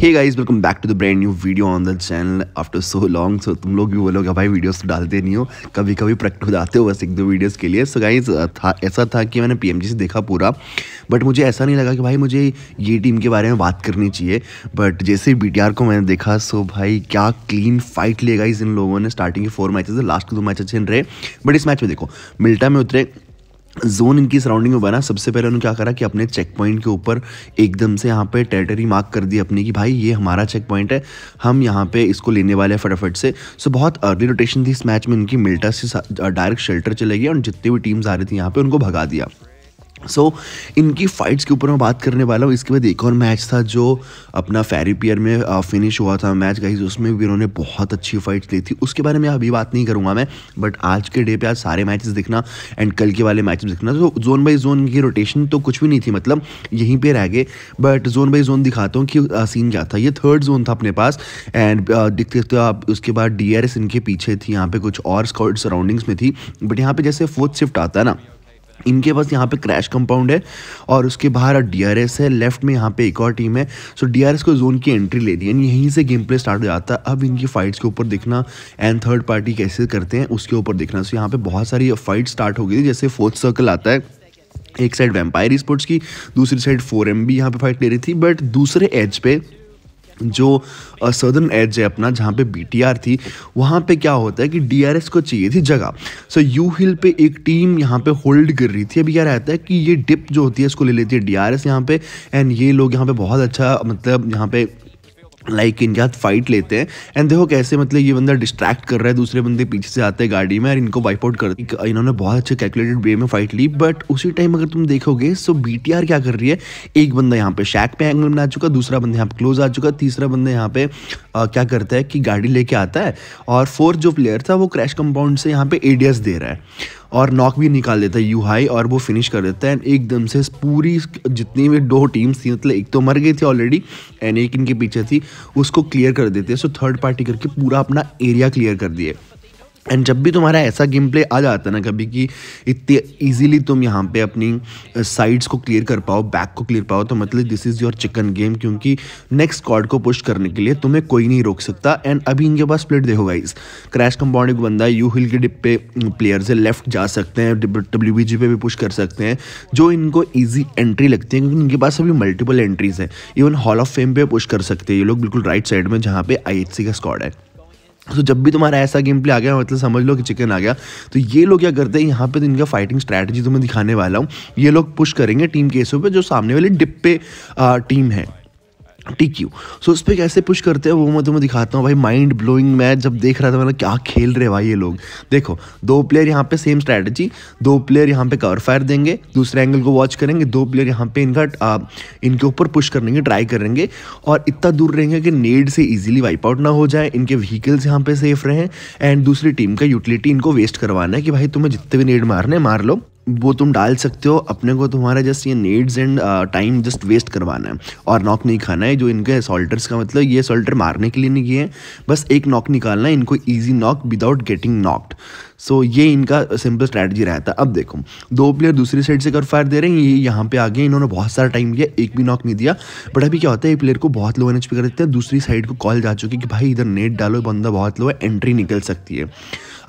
hey guys welcome back to the brand new video on the channel after so long so तुम लोग भी बोलोगे भाई videos तो डालते नहीं हो कभी कभी प्रैक्टिस हो जाते हो बस एक दो वीडियोस के लिए सो so गाइस था ऐसा था कि मैंने पीएमजी से देखा पूरा बट मुझे ऐसा नहीं लगा कि भाई मुझे ये टीम के बारे में बात करनी चाहिए बट जैसे ही बी को मैंने देखा सो भाई क्या क्लीन फाइट लिए गाइज इन लोगों ने स्टार्टिंग के फोर मैचेज लास्ट के दो मैच अच्छे रहे बट इस मैच में देखो मिल्टा में उतरे जोन इनकी सराउंडिंग में बना सबसे पहले उन्होंने क्या करा कि अपने चेक पॉइंट के ऊपर एकदम से यहाँ पे टेरिटरी मार्क कर दी अपनी कि भाई ये हमारा चेक पॉइंट है हम यहाँ पे इसको लेने वाले हैं फटाफट से सो बहुत अर्ली रोटेशन थी इस मैच में इनकी मिल्टा से डायरेक्ट शेल्टर चले गई और जितनी भी टीम्स आ रही थी यहाँ पे उनको भगा दिया सो so, इनकी फ़ाइट्स के ऊपर मैं बात करने वाला हूँ इसके बाद एक और मैच था जो अपना फेरी पियर में फिनिश हुआ था मैच गाइस उसमें भी इन्होंने बहुत अच्छी फाइट्स ली थी उसके बारे में अभी बात नहीं करूँगा मैं बट आज के डे पे आज सारे मैचेस देखना एंड कल के वाले मैचेस देखना तो जोन बाई जोन की रोटेशन तो कुछ भी नहीं थी मतलब यहीं पर रह गए बट जोन बाई जोन दिखाता हूँ कि सीन क्या था ये थर्ड जोन था अपने पास एंड दिखते देखते आप उसके बाद डी इनके पीछे थी यहाँ पर कुछ और स्कॉट सराउंडिंग्स में थी बट यहाँ पर जैसे फोर्थ शिफ्ट आता है ना इनके पास यहाँ पे क्रैश कंपाउंड है और उसके बाहर डीआरएस है लेफ्ट में यहाँ पे एक और टीम है सो डीआरएस को जोन की एंट्री ले दी एंड यहीं से गेम प्ले स्टार्ट हो जाता है अब इनकी फाइट्स के ऊपर देखना एंड थर्ड पार्टी कैसे करते हैं उसके ऊपर देखना सो यहाँ पे बहुत सारी फाइट स्टार्ट हो गई जैसे फोर्थ सर्कल आता है एक साइड वेम्पायर स्पोर्ट्स की दूसरी साइड फोर एम बी यहाँ पे फाइट ले रही थी बट दूसरे एज पे जो सदर्न एज है अपना जहाँ पे बी थी वहाँ पे क्या होता है कि डी को चाहिए थी जगह सो यू हिल पे एक टीम यहाँ पे होल्ड कर रही थी अभी क्या रहता है कि ये डिप जो होती है इसको ले लेती है डी आर एस यहाँ पे एंड ये लोग यहाँ पे बहुत अच्छा मतलब यहाँ पे लाइक इनके हाथ फाइट लेते हैं एंड देखो कैसे मतलब ये बंदा डिस्ट्रैक्ट कर रहा है दूसरे बंदे पीछे से आते हैं गाड़ी में और इनको वाइप आउट कर इन्होंने बहुत अच्छे कैलकुलेटेड वे में फाइट ली बट उसी टाइम अगर तुम देखोगे सो बी क्या कर रही है एक बंदा यहाँ पे शैक पे एंगल में आ चुका दूसरा बंदा यहाँ पे क्लोज आ चुका तीसरा बंदा यहाँ पे आ, क्या करता है कि गाड़ी लेके आता है और फोर्थ जो प्लेयर था वो क्रैश कंपाउंड से यहाँ पे एडियस दे रहा है और नॉक भी निकाल देता है यू हाई और वो फिनिश कर देता है एंड एकदम से पूरी जितनी भी दो टीम्स थी मतलब एक तो मर गई थी ऑलरेडी एंड एक इनके पीछे थी उसको क्लियर कर देते हैं सो थर्ड पार्टी करके पूरा अपना एरिया क्लियर कर दिए एंड जब भी तुम्हारा ऐसा गेम प्ले आ जाता है ना कभी कि इतने ईजिली तुम यहाँ पे अपनी साइड्स को क्लियर कर पाओ बैक को क्लियर पाओ तो मतलब this is your chicken game क्योंकि नेक्स्ट कॉर्ड को पुश करने के लिए तुम्हें कोई नहीं रोक सकता एंड अभी इनके पास स्प्लिट देखो गाइज क्रैश कंपाउंड एक बंदा यू हिल के डिप पे प्लेयर से लेफ्ट जा सकते हैं डब्ल्यू बी जी पे भी पुश कर सकते हैं जो इनको ईजी एंट्री लगती है क्योंकि इनके पास अभी मल्टीपल एंट्रीज हैं इवन हॉल ऑफ फेम पे पुश कर सकते हैं ये लोग बिल्कुल राइट साइड में जहाँ पे आई का स्कॉड है तो so, जब भी तुम्हारा ऐसा गेम प्ले आ गया मतलब समझ लो कि चिकन आ गया तो ये लोग क्या करते हैं यहाँ पे तो इनका फाइटिंग स्ट्रैटेजी तुम्हें दिखाने वाला हूँ ये लोग पुश करेंगे टीम केसों पे जो सामने वाली डिप पे टीम है टी क्यू सो उस पर कैसे पुश करते हैं वो मैं तुम्हें दिखाता हूँ भाई माइंड ब्लोइंग मैच जब देख रहा था मतलब क्या खेल रहे भाई ये लोग देखो दो प्लेयर यहाँ पे सेम स्ट्रैटेजी दो प्लेयर यहाँ पे कवर फायर देंगे दूसरे एंगल को वॉच करेंगे दो प्लेयर यहाँ पे इनका इनके ऊपर पुश करेंगे ट्राई करेंगे और इतना दूर रहेंगे कि नेड से ईजिली वाइप आउट ना हो जाए इनके व्हीकल्स यहाँ पे सेफ रहें एंड दूसरी टीम का यूटिलिटी इनको वेस्ट करवाना है कि भाई तुम्हें जितने भी नेड मारने मार लो वो तुम डाल सकते हो अपने को तुम्हारा जस्ट ये needs and time just waste करवाना है और नॉक नहीं खाना है जो इनके सॉल्टर्स का मतलब ये सॉल्टर मारने के लिए नहीं किए बस एक नॉक निकालना है इनको easy knock without getting knocked so ये इनका सिंपल स्ट्रैटेजी रहता है अब देखो दो प्लेयर दूसरी साइड से कर फायर दे रहे हैं ये यहाँ पे आ गए इन्होंने बहुत सारा टाइम लिया एक भी नॉक नहीं दिया बट अभी क्या होता है ये प्लेयर को बहुत लो एनएच पे कर देते हैं दूसरी साइड को कॉल जा चुकी है कि भाई इधर नेट डालो बंदा बहुत लो है एंट्री निकल सकती है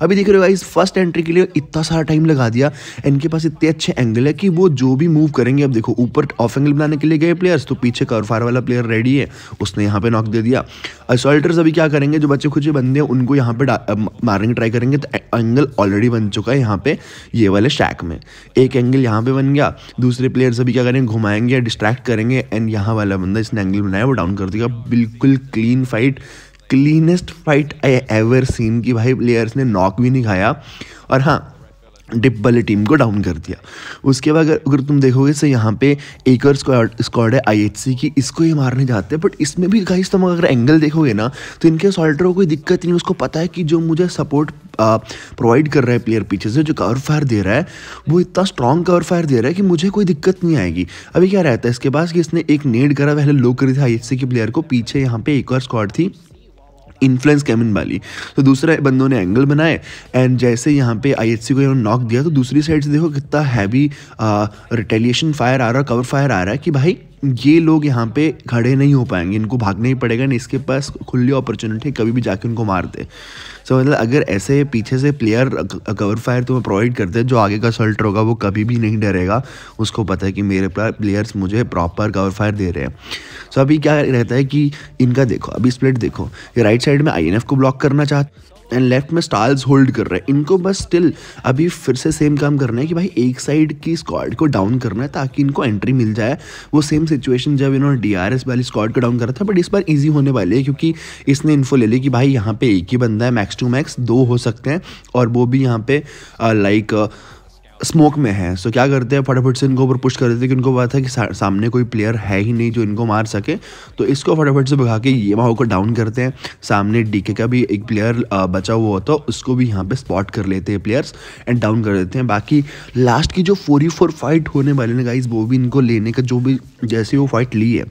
अभी देख रहे हो भाई फर्स्ट एंट्री के लिए इतना सारा टाइम लगा दिया इनके पास इतने अच्छे एंगल है कि वो जो भी मूव करेंगे अब देखो ऊपर ऑफ एंगल बनाने के लिए गए प्लेयर्स तो पीछे करफायर वाला प्लेयर रेडी है उसने यहाँ पे नॉक दे दिया असोल्टर्स अभी क्या करेंगे जो बच्चे खुचे बंदे हैं उनको यहाँ पे मारने की ट्राई करेंगे तो एंगल ऑलरेडी बन चुका है यहाँ पे ये वाले शैक में एक एंगल यहाँ पे बन गया दूसरे प्लेयर्स अभी क्या करेंगे घुमाएंगे डिस्ट्रैक्ट करेंगे एंड यहाँ वाला बंदा इसने एंगल बनाया वो डाउन कर देगा बिल्कुल clean fight cleanest fight I ever seen की भाई प्लेयर्स ने नॉक भी नहीं खाया और हाँ डिप वाली टीम को डाउन कर दिया उसके बाद अगर अगर तुम देखोगे तो यहाँ पे एकर स्क्वाड स्क्वाड है आईएचसी की इसको ही मारने जाते हैं बट इसमें भी गाइस तुम अगर एंगल देखोगे ना तो इनके सॉल्टर को कोई दिक्कत नहीं उसको पता है कि जो मुझे सपोर्ट प्रोवाइड कर रहा है प्लेयर पीछे से जो कवर फायर दे रहा है वो इतना स्ट्रॉन्ग कवर फायर दे रहा है कि मुझे कोई दिक्कत नहीं आएगी अभी क्या रहता है इसके पास कि इसने एक नेड करा पहले लो करी थी आई के प्लेयर को पीछे यहाँ पे एक और स्क्वाड थी इन्फ्लुएंस कैमिन वाली तो दूसरा बंदों ने एंगल बनाए एंड जैसे यहाँ पे आई को इन्होंने नॉक दिया तो दूसरी साइड से देखो कितना हैवी रिटेलिएशन फायर आ रहा है कवर फायर आ रहा है कि भाई ये लोग यहाँ पे खड़े नहीं हो पाएंगे इनको भागना ही पड़ेगा नहीं इसके पास खुली अपॉर्चुनिटी है कभी भी जाके उनको मारते सो so, मतलब अगर ऐसे पीछे से प्लेयर कवर फायर तुम्हें प्रोवाइड करते हैं जो आगे का सल्टर होगा वो कभी भी नहीं डरेगा उसको पता है कि मेरे प्लेयर्स मुझे प्रॉपर कवर फायर दे रहे हैं सो so, अभी क्या रहता है कि इनका देखो अभी स्प्लिट देखो ये राइट साइड में आई को ब्लॉक करना चाहते एंड लेफ्ट में स्टार्स होल्ड कर रहे हैं इनको बस स्टिल अभी फिर से सेम काम करना है कि भाई एक साइड की स्क्वाड को डाउन करना है ताकि इनको एंट्री मिल जाए वो सेम सिचुएशन जब इन्होंने डी वाली स्क्वाड को डाउन करा था बट इस बार ईजी होने वाली है क्योंकि इसने इन्फो ले ली कि भाई यहाँ पे एक ही बंदा है मैक्स टू मैक्स दो हो सकते हैं और वो भी यहाँ पे लाइक uh, uh, स्मोक में है सो क्या करते हैं फटाफट से इनको ऊपर पुश कर देते हैं कि उनको पता था कि सा, सामने कोई प्लेयर है ही नहीं जो इनको मार सके तो इसको फटाफट से भगा के ये माओ को डाउन करते हैं सामने डीके का भी एक प्लेयर बचा हुआ होता है उसको भी यहाँ पर स्पॉट कर लेते हैं प्लेयर्स एंड डाउन कर देते हैं बाकी लास्ट की जो फोर फाइट होने वाले ने गाइज वो भी इनको लेने का जो भी जैसे वो फाइट ली है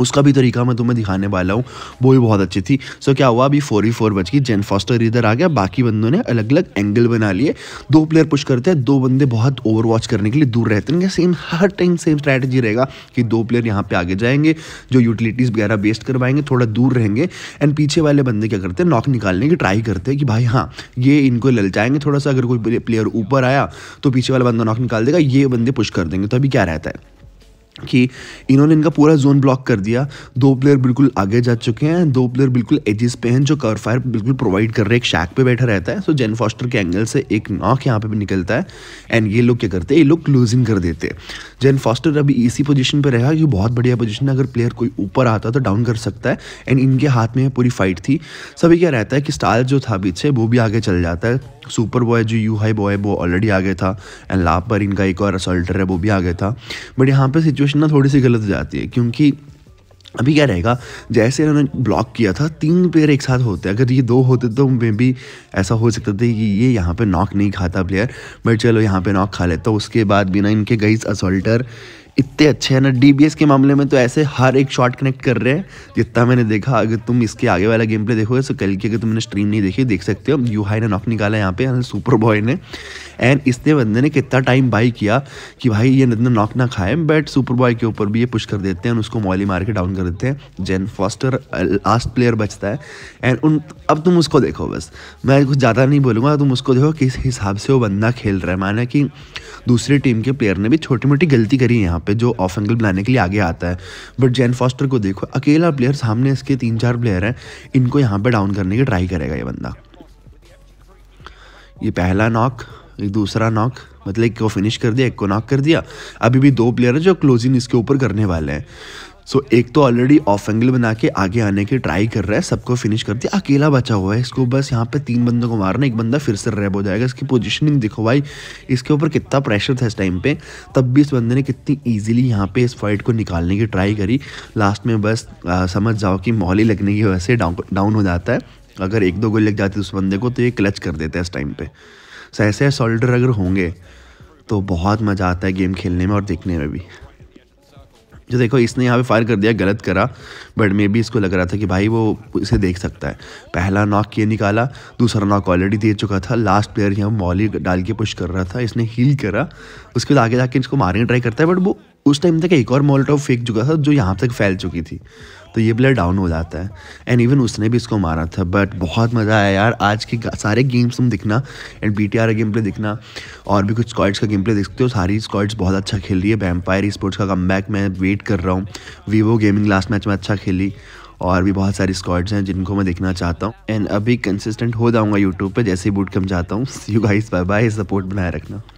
उसका भी तरीका मैं तुम्हें दिखाने वाला हूँ वो भी बहुत अच्छी थी सो क्या हुआ अभी फोर ही फोर बच गई जेन फॉस्टर इधर आ गया बाकी बंदों ने अलग अलग एंगल बना लिए दो प्लेयर पुश करते हैं दो बंदे बहुत वॉच करने के लिए दूर रहते हैं सेम हर टाइम सेम स्ट्रैटेजी रहेगा कि दो प्लेयर यहाँ पे आगे जाएंगे जो यूटिलिटीज़ वगैरह वेस्ट करवाएंगे थोड़ा दूर रहेंगे एंड पीछे वाले बंदे क्या करते हैं नॉक निकालने की ट्राई करते हैं कि भाई हाँ ये इनको ललचाएंगे थोड़ा सा अगर कोई प्लेयर ऊपर आया तो पीछे वाला बंदा नॉक निकाल देगा ये बंदे पुश कर देंगे तो अभी क्या रहता है कि इन्होंने इनका पूरा जोन ब्लॉक कर दिया दो प्लेयर बिल्कुल आगे जा चुके हैं दो प्लेयर बिल्कुल एजिस पे हैं जो कवर फायर बिल्कुल प्रोवाइड कर रहे हैं एक शैक पे बैठा रहता है सो जेन फॉस्टर के एंगल से एक नॉक यहाँ पे भी निकलता है एंड ये लोग क्या करते हैं ये लोग क्लोजिंग कर देते हैं जेन फॉस्टर अभी इसी पोजिशन पर रहेगा कि बहुत बढ़िया पोजिशन है अगर प्लेयर कोई ऊपर आता तो डाउन कर सकता है एंड इनके हाथ में पूरी फाइट थी सभी क्या रहता है कि स्टार जो था पीछे वो भी आगे चल जाता है सुपर बॉय जो यू हाई बॉय वो ऑलरेडी आ गया था एंड लाभ पर इनका एक और असल्टर है वो भी आ गया था बट यहाँ पर सिचुएशन ना थोड़ी सी गलत हो जाती है क्योंकि अभी क्या रहेगा जैसे इन्होंने ब्लॉक किया था तीन प्लेयर एक साथ होते अगर ये दो होते तो मे भी ऐसा हो सकता था कि ये यहाँ पे नॉक नहीं खाता प्लेयर बट चलो यहाँ पे नॉक खा लेता तो उसके बाद बिना इनके गईस असल्टर इतने अच्छे हैं ना डी के मामले में तो ऐसे हर एक शॉट कनेक्ट कर रहे हैं जितना मैंने देखा अगर तुम इसके आगे वाला गेम प्ले देखोगे तो कल की अगर तुमने स्ट्रीम नहीं देखी देख सकते हो यू हाई ने नॉक निकाला यहाँ पे सुपर बॉय ने एंड इसने बंदे ने कितना टाइम बाई किया कि भाई ये बंदा नॉक ना खाए बट सुपर बॉय के ऊपर भी ये पुश कर देते हैं उसको मॉली मार के डाउन कर देते हैं जेन फॉस्टर लास्ट प्लेयर बचता है एंड उन अब तुम उसको देखो बस मैं कुछ ज़्यादा नहीं बोलूँगा तुम उसको देखो किस हिसाब से वो बंदा खेल रहा है माना कि दूसरी टीम के प्लेयर ने भी छोटी मोटी गलती करी है वहाँ पे जो ऑफ एंगल बनाने के लिए आगे आता है बट जैन फॉस्टर को देखो अकेला प्लेयर सामने इसके तीन चार प्लेयर हैं इनको यहाँ पर डाउन करने की ट्राई करेगा ये बंदा ये पहला नॉक एक दूसरा नॉक मतलब एक को फिनिश कर दिया एक को नॉक कर दिया अभी भी दो प्लेयर हैं जो क्लोजिंग इसके ऊपर करने वाले हैं सो एक तो ऑलरेडी ऑफ एंगल बना के आगे आने की ट्राई कर रहा है सबको फिनिश कर दिया अकेला बचा हुआ है इसको बस यहाँ पे तीन बंदों को मारना एक बंदा फिर से रैप हो जाएगा इसकी पोजिशनिंग देखो भाई इसके ऊपर कितना प्रेशर था इस टाइम पे तब भी इस बंदे ने कितनी ईजिली यहाँ पे इस फाइट को निकालने की ट्राई करी लास्ट में बस आ, समझ जाओ कि मोहली लगने की वजह से डाउन हो जाता है अगर एक दो गोली लग जाती है उस बंदे को तो ये क्लच कर देता है इस टाइम पर सो ऐसे सोल्डर अगर होंगे तो बहुत मज़ा आता है गेम खेलने में और देखने में भी जो देखो इसने यहाँ पे फायर कर दिया गलत करा बट मे बी इसको लग रहा था कि भाई वो इसे देख सकता है पहला नॉक ये निकाला दूसरा नॉक ऑलरेडी दे चुका था लास्ट प्लेयर यहाँ मॉली डाल के पुश कर रहा था इसने हील करा उसके बाद आगे जाके इसको मारने ट्राई करता है बट वो उस टाइम तक एक और मोल्टो फेंक चुका था जो यहाँ तक फैल चुकी थी तो ये प्लेयर डाउन हो जाता है एंड इवन उसने भी इसको मारा था बट बहुत मज़ा आया यार आज के सारे गेम्स तुम दिखना एंड बी का गेम प्ले दिखना और भी कुछ स्कॉड्स का गेम प्ले देखते हो सारी स्कॉड्स बहुत अच्छा खेल रही है वैम्पायर स्पोर्ट्स का कम बैक मैं वेट कर रहा हूँ वीवो गेमिंग लास्ट मैच में अच्छा खेली और भी बहुत सारी स्कॉड्स हैं जिनको मैं देखना चाहता हूँ एंड अभी कंसिस्टेंट हो जाऊँगा यूट्यूब पर जैसे ही बूट कम जाता हूँ you guys bye bye support बनाए रखना